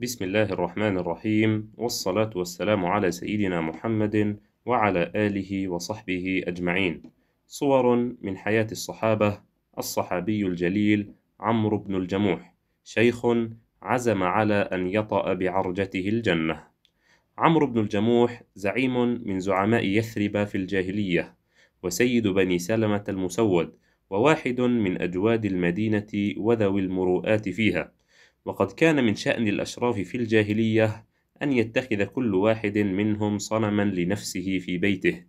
بسم الله الرحمن الرحيم والصلاة والسلام على سيدنا محمد وعلى آله وصحبه أجمعين. صور من حياة الصحابة الصحابي الجليل عمرو بن الجموح شيخ عزم على أن يطأ بعرجته الجنة. عمرو بن الجموح زعيم من زعماء يثرب في الجاهلية وسيد بني سلمة المسود وواحد من أجواد المدينة وذوي المروءات فيها. وقد كان من شأن الأشراف في الجاهلية أن يتخذ كل واحد منهم صنما لنفسه في بيته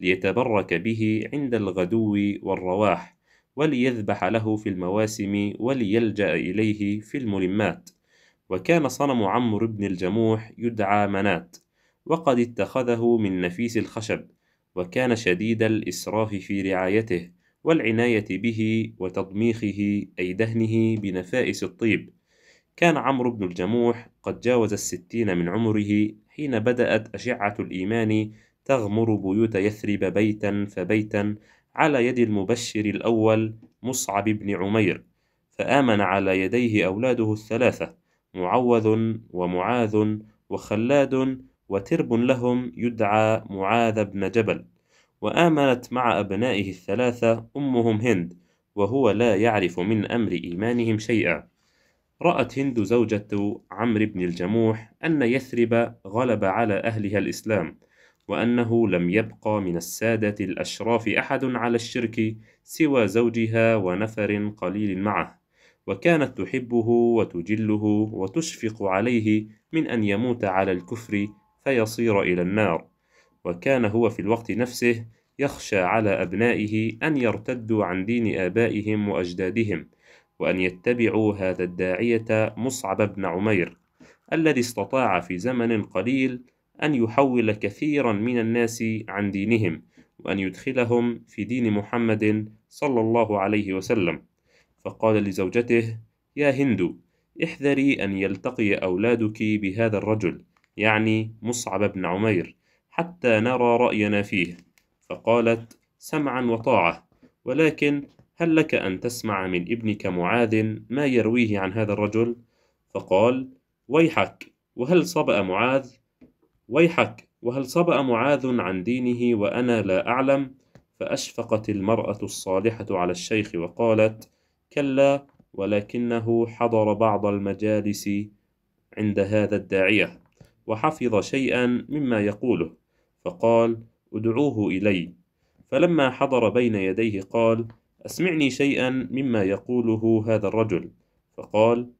ليتبرك به عند الغدو والرواح وليذبح له في المواسم وليلجأ إليه في الملمات وكان صنم عمرو بن الجموح يدعى منات وقد اتخذه من نفيس الخشب وكان شديد الإسراف في رعايته والعناية به وتضميخه أي دهنه بنفائس الطيب كان عمرو بن الجموح قد جاوز الستين من عمره حين بدأت أشعة الإيمان تغمر بيوت يثرب بيتا فبيتا على يد المبشر الأول مصعب بن عمير فآمن على يديه أولاده الثلاثة معوذ ومعاذ وخلاد وترب لهم يدعى معاذ بن جبل وآمنت مع أبنائه الثلاثة أمهم هند وهو لا يعرف من أمر إيمانهم شيئا رأت هند زوجة عمرو بن الجموح أن يثرب غلب على أهلها الإسلام وأنه لم يبقى من السادة الأشراف أحد على الشرك سوى زوجها ونفر قليل معه وكانت تحبه وتجله وتشفق عليه من أن يموت على الكفر فيصير إلى النار وكان هو في الوقت نفسه يخشى على أبنائه أن يرتدوا عن دين آبائهم وأجدادهم وأن يتبعوا هذا الداعية مصعب بن عمير الذي استطاع في زمن قليل أن يحول كثيرا من الناس عن دينهم وأن يدخلهم في دين محمد صلى الله عليه وسلم فقال لزوجته يا هند احذري أن يلتقي أولادك بهذا الرجل يعني مصعب بن عمير حتى نرى رأينا فيه فقالت سمعا وطاعة ولكن هل لك أن تسمع من ابنك معاذ ما يرويه عن هذا الرجل؟ فقال: ويحك وهل صبأ معاذ؟ ويحك وهل صبأ معاذ عن دينه وأنا لا أعلم؟ فأشفقت المرأة الصالحة على الشيخ وقالت: كلا ولكنه حضر بعض المجالس عند هذا الداعية وحفظ شيئا مما يقوله فقال: ادعوه إلي فلما حضر بين يديه قال: أسمعني شيئا مما يقوله هذا الرجل فقال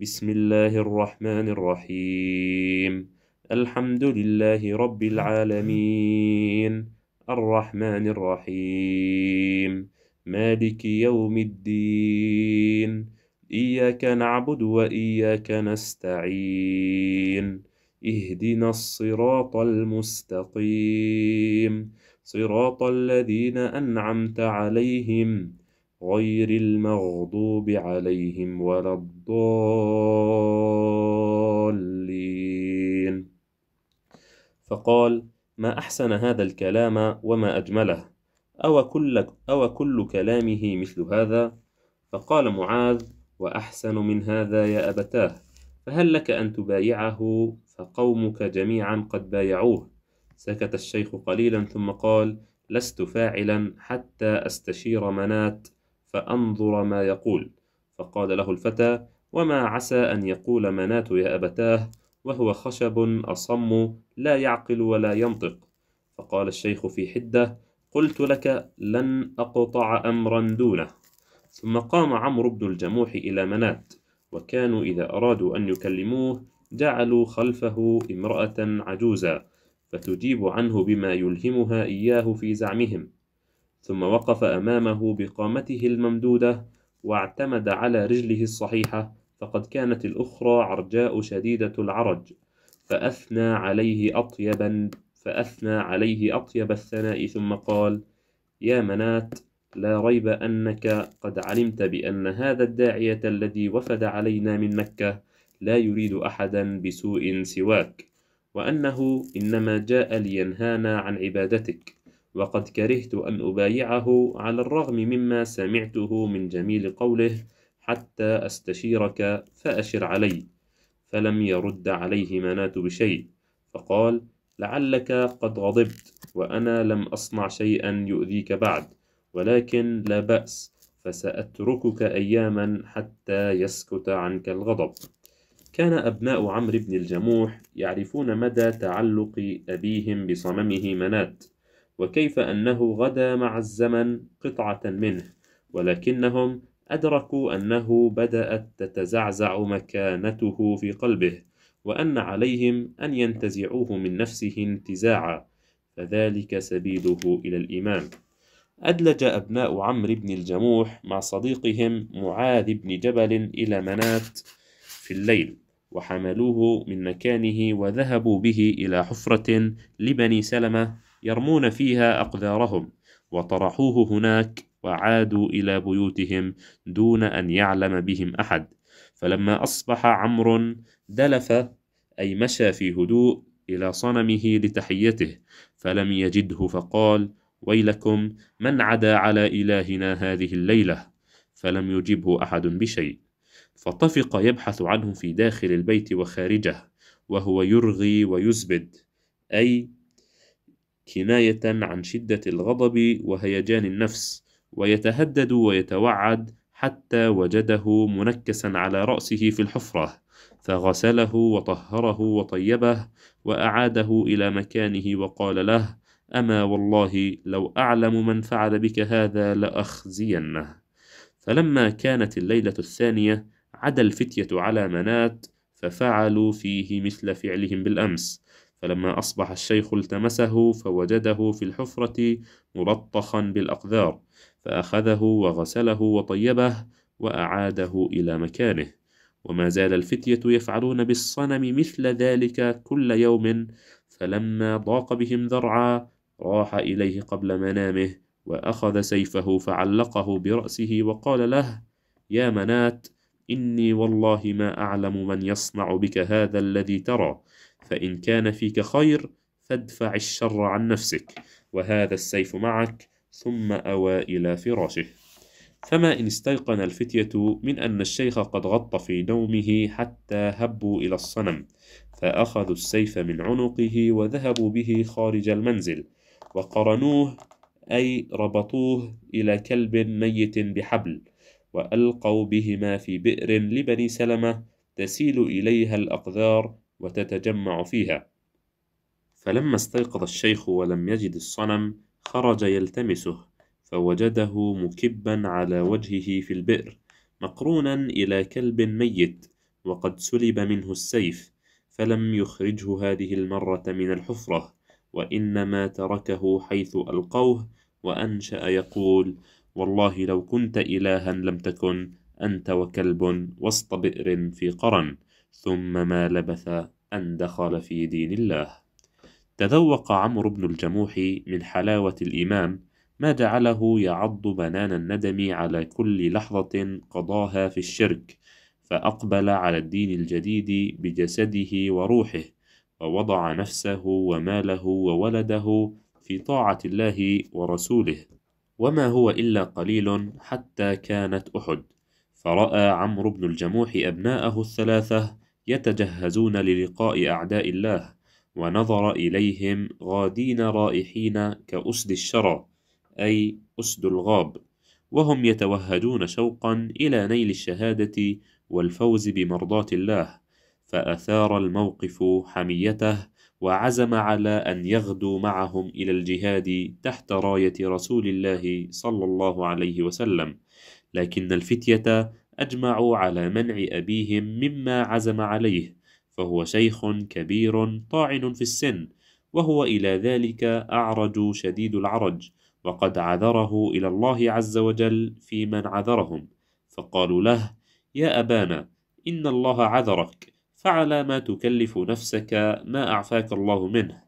بسم الله الرحمن الرحيم الحمد لله رب العالمين الرحمن الرحيم مالك يوم الدين إياك نعبد وإياك نستعين اهدنا الصراط المستقيم صراط الذين أنعمت عليهم غير المغضوب عليهم ولا الضالين فقال ما أحسن هذا الكلام وما أجمله أو كل, أو كل كلامه مثل هذا فقال معاذ وأحسن من هذا يا أبتاه فهل لك أن تبايعه فقومك جميعا قد بايعوه سكت الشيخ قليلا ثم قال لست فاعلا حتى استشير منات فانظر ما يقول فقال له الفتى وما عسى ان يقول منات يا ابتاه وهو خشب اصم لا يعقل ولا ينطق فقال الشيخ في حده قلت لك لن اقطع امرا دونه ثم قام عمرو بن الجموح الى منات وكانوا اذا ارادوا ان يكلموه جعلوا خلفه امراه عجوزا فتجيب عنه بما يلهمها إياه في زعمهم ثم وقف أمامه بقامته الممدودة واعتمد على رجله الصحيحة فقد كانت الأخرى عرجاء شديدة العرج فأثنى عليه أطيبا فأثنى عليه أطيب الثناء ثم قال يا منات لا ريب أنك قد علمت بأن هذا الداعية الذي وفد علينا من مكة لا يريد أحدا بسوء سواك وأنه إنما جاء لينهانا عن عبادتك وقد كرهت أن أبايعه على الرغم مما سمعته من جميل قوله حتى أستشيرك فأشر علي فلم يرد عليه منات بشيء فقال لعلك قد غضبت وأنا لم أصنع شيئا يؤذيك بعد ولكن لا بأس فسأتركك أياما حتى يسكت عنك الغضب كان أبناء عمرو بن الجموح يعرفون مدى تعلق أبيهم بصممه منات وكيف أنه غدا مع الزمن قطعة منه ولكنهم أدركوا أنه بدأت تتزعزع مكانته في قلبه وأن عليهم أن ينتزعوه من نفسه انتزاعا فذلك سبيله إلى الإمام أدلج أبناء عمرو بن الجموح مع صديقهم معاذ بن جبل إلى منات في الليل وحملوه من مكانه وذهبوا به إلى حفرة لبني سلمة يرمون فيها اقذارهم وطرحوه هناك وعادوا إلى بيوتهم دون أن يعلم بهم أحد فلما أصبح عمرو دلف أي مشى في هدوء إلى صنمه لتحيته فلم يجده فقال ويلكم من عدا على إلهنا هذه الليلة فلم يجبه أحد بشيء فطفق يبحث عنه في داخل البيت وخارجه وهو يرغي ويزبد أي كناية عن شدة الغضب وهيجان النفس ويتهدد ويتوعد حتى وجده منكسا على رأسه في الحفرة فغسله وطهره وطيبه وأعاده إلى مكانه وقال له أما والله لو أعلم من فعل بك هذا لأخزينه فلما كانت الليلة الثانية عدا الفتية على منات ففعلوا فيه مثل فعلهم بالأمس فلما أصبح الشيخ التمسه فوجده في الحفرة ملطخا بالأقذار فأخذه وغسله وطيبه وأعاده إلى مكانه وما زال الفتية يفعلون بالصنم مثل ذلك كل يوم فلما ضاق بهم ذرعا راح إليه قبل منامه وأخذ سيفه فعلقه برأسه وقال له يا منات إني والله ما أعلم من يصنع بك هذا الذي ترى فإن كان فيك خير فادفع الشر عن نفسك وهذا السيف معك ثم أوى إلى فراشه فما إن استيقن الفتية من أن الشيخ قد غط في نومه حتى هبوا إلى الصنم فأخذوا السيف من عنقه وذهبوا به خارج المنزل وقرنوه أي ربطوه إلى كلب ميت بحبل وألقوا بهما في بئر لبني سلمة تسيل إليها الأقذار وتتجمع فيها فلما استيقظ الشيخ ولم يجد الصنم خرج يلتمسه فوجده مكبا على وجهه في البئر مقرونا إلى كلب ميت وقد سلب منه السيف فلم يخرجه هذه المرة من الحفرة وإنما تركه حيث ألقوه وأنشأ يقول والله لو كنت إلها لم تكن أنت وكلب وسط بئر في قرن ثم ما لبث أن دخل في دين الله تذوق عمرو بن الجموح من حلاوة الإمام ما جعله يعض بنان الندم على كل لحظة قضاها في الشرك فأقبل على الدين الجديد بجسده وروحه ووضع نفسه وماله وولده في طاعة الله ورسوله وما هو إلا قليل حتى كانت أحد فرأى عمرو بن الجموح أبناءه الثلاثة يتجهزون للقاء أعداء الله ونظر إليهم غادين رائحين كأسد الشرى أي أسد الغاب وهم يتوهجون شوقا إلى نيل الشهادة والفوز بمرضاة الله فأثار الموقف حميته وعزم على أن يغدو معهم إلى الجهاد تحت راية رسول الله صلى الله عليه وسلم، لكن الفتية أجمعوا على منع أبيهم مما عزم عليه، فهو شيخ كبير طاعن في السن، وهو إلى ذلك أعرج شديد العرج، وقد عذره إلى الله عز وجل في من عذرهم، فقالوا له: يا أبانا إن الله عذرك فعلى ما تكلف نفسك ما أعفاك الله منه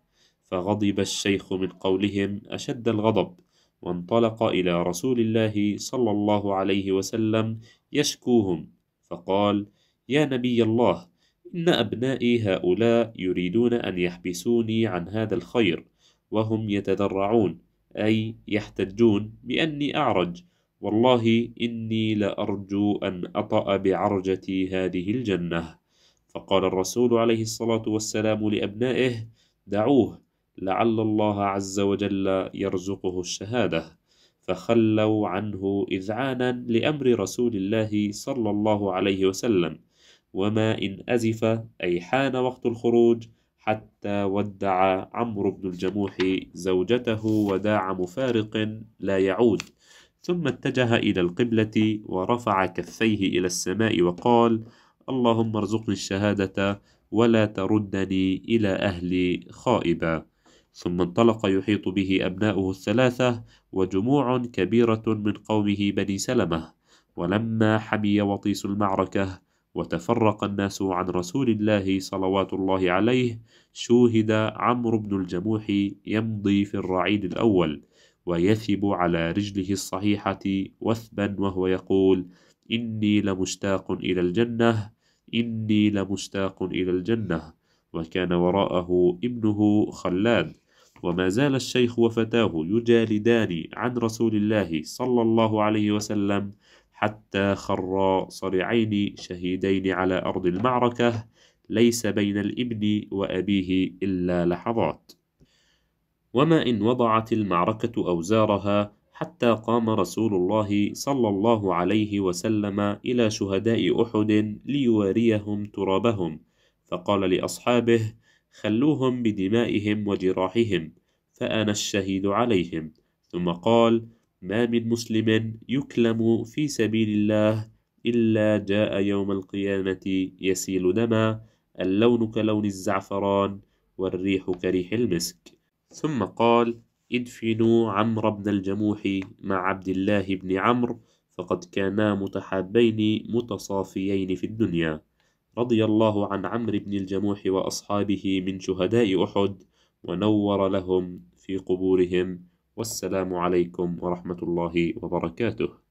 فغضب الشيخ من قولهم أشد الغضب وانطلق إلى رسول الله صلى الله عليه وسلم يشكوهم فقال يا نبي الله إن أبنائي هؤلاء يريدون أن يحبسوني عن هذا الخير وهم يتذرعون أي يحتجون بأني أعرج والله إني لأرجو أن أطأ بعرجتي هذه الجنة فقال الرسول عليه الصلاة والسلام لأبنائه: دعوه لعل الله عز وجل يرزقه الشهادة، فخلوا عنه إذعانا لأمر رسول الله صلى الله عليه وسلم، وما إن أزف أي حان وقت الخروج حتى ودع عمرو بن الجموح زوجته وداع مفارق لا يعود ثم اتجه الى القبله ورفع كفيه الى السماء وقال اللهم ارزقني الشهادة ولا تردني إلى أهلي خائبا ثم انطلق يحيط به أبناؤه الثلاثة وجموع كبيرة من قومه بني سلمة ولما حمي وطيس المعركة وتفرق الناس عن رسول الله صلوات الله عليه شوهد عمرو بن الجموح يمضي في الرعيد الأول ويثب على رجله الصحيحة وثبا وهو يقول إني لمشتاق إلى الجنة إني لمشتاق إلى الجنة وكان وراءه ابنه خلاد وما زال الشيخ وفتاه يجالدان عن رسول الله صلى الله عليه وسلم حتى خرا صريعين شهيدين على أرض المعركة ليس بين الابن وأبيه إلا لحظات وما إن وضعت المعركة أوزارها حتى قام رسول الله صلى الله عليه وسلم إلى شهداء أحد ليواريهم ترابهم فقال لأصحابه خلوهم بدمائهم وجراحهم فأنا الشهيد عليهم ثم قال ما من مسلم يكلم في سبيل الله إلا جاء يوم القيامة يسيل دما اللون كلون الزعفران والريح كريح المسك ثم قال ادفنوا عمرو بن الجموح مع عبد الله بن عمرو فقد كانا متحابين متصافيين في الدنيا رضي الله عن عمرو بن الجموح وأصحابه من شهداء أحد ونور لهم في قبورهم والسلام عليكم ورحمة الله وبركاته